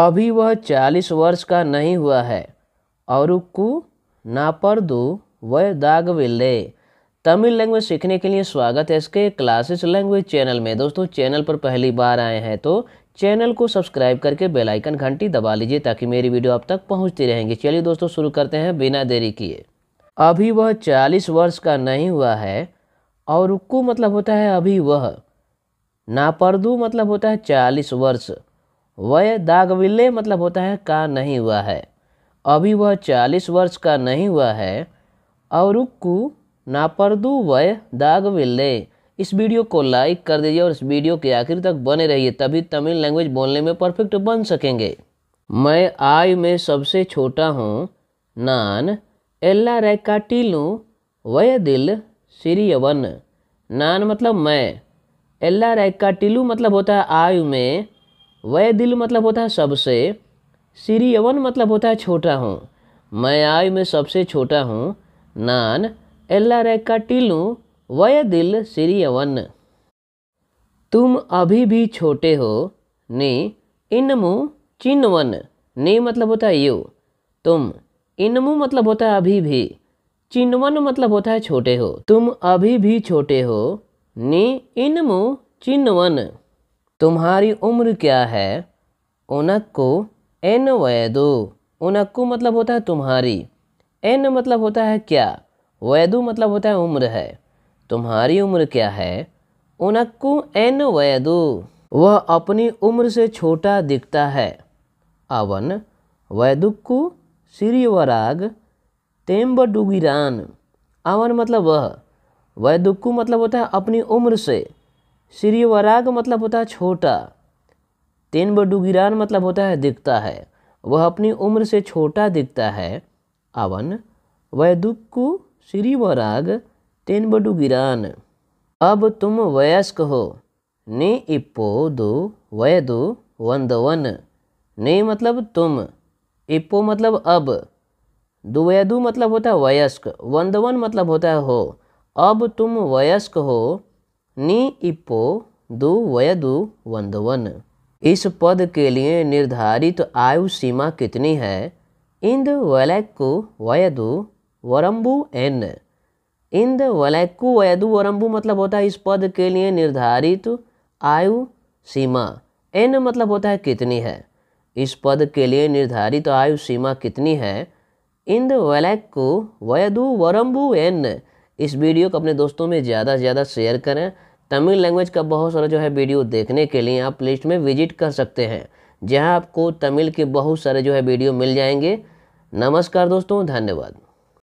अभी वह चालीस वर्ष का नहीं हुआ है और औरुक्कू नापरदू वह दाग विले तमिल लैंग्वेज सीखने के लिए स्वागत है इसके क्लासेस लैंग्वेज चैनल में दोस्तों चैनल पर पहली बार आए हैं तो चैनल को सब्सक्राइब करके बेल आइकन घंटी दबा लीजिए ताकि मेरी वीडियो आप तक पहुंचती रहेंगी चलिए दोस्तों शुरू करते हैं बिना देरी किए अभी वह चालीस वर्ष का नहीं हुआ है और उक्कू मतलब होता है अभी वह नापरदू मतलब होता है चालीस वर्ष वह दागविले मतलब होता है का नहीं हुआ है अभी वह चालीस वर्ष का नहीं हुआ है और रुक्कू नापरदू वह दागविले इस वीडियो को लाइक कर दीजिए और इस वीडियो के आखिर तक बने रहिए तभी तमिल लैंग्वेज बोलने में परफेक्ट बन सकेंगे मैं आय में सबसे छोटा हूँ नान एल्ला रेकाटीलू वय दिल सिरियवन नान मतलब मैं एल्ला रेकाटीलू मतलब होता है आयु में वह दिल मतलब होता है सबसे श्री यवन मतलब होता है छोटा हूँ मैं आय में सबसे छोटा हूँ नान एल्ला रे का टीलू वह दिल श्री यवन तुम अभी भी छोटे हो ने इनमु चिन्हवन ने मतलब होता है यू तुम इनमु मतलब होता है अभी भी चिन्हवन मतलब होता है छोटे हो तुम अभी भी छोटे हो ने इनमु चिन्हवन तुम्हारी उम्र क्या है उनको एन वैदो उनको मतलब होता है तुम्हारी एन मतलब होता है क्या वैदु मतलब होता है उम्र है तुम्हारी उम्र क्या है उनको एन वैदु वह अपनी उम्र से छोटा दिखता है अवन वैदुक्कु तेम्ब डुगिरान अवन मतलब वह वैदुक्कु मतलब होता है अपनी उम्र से श्री वराग मतलब होता है छोटा तेन बडुगिरान मतलब होता है दिखता है वह अपनी उम्र से छोटा दिखता है अवन वैदुक्कु श्री वराग तेन बडुगिरान अब तुम वयस्क हो ने इप्पो दो वय दो वंदवन ने मतलब तुम इप्पो मतलब अब दुवैदु मतलब होता है वयस्क वंदवन मतलब होता है हो अब तुम वयस्क हो नी इपो दो वय दो वंदवन इस पद के लिए निर्धारित आयु सीमा कितनी है इंद वलैक्कु वयदु वरम्बु एन इंद वलैक्कु वयदु वरम्बु मतलब होता है इस पद के लिए निर्धारित आयु सीमा एन मतलब होता है कितनी है इस पद के लिए निर्धारित आयु सीमा कितनी है इंद वलैक्कु वयदु वरम्बु एन इस वीडियो को अपने दोस्तों में ज़्यादा से ज़्यादा शेयर करें तमिल लैंग्वेज का बहुत सारा जो है वीडियो देखने के लिए आप लिस्ट में विजिट कर सकते हैं जहां आपको तमिल के बहुत सारे जो है वीडियो मिल जाएंगे नमस्कार दोस्तों धन्यवाद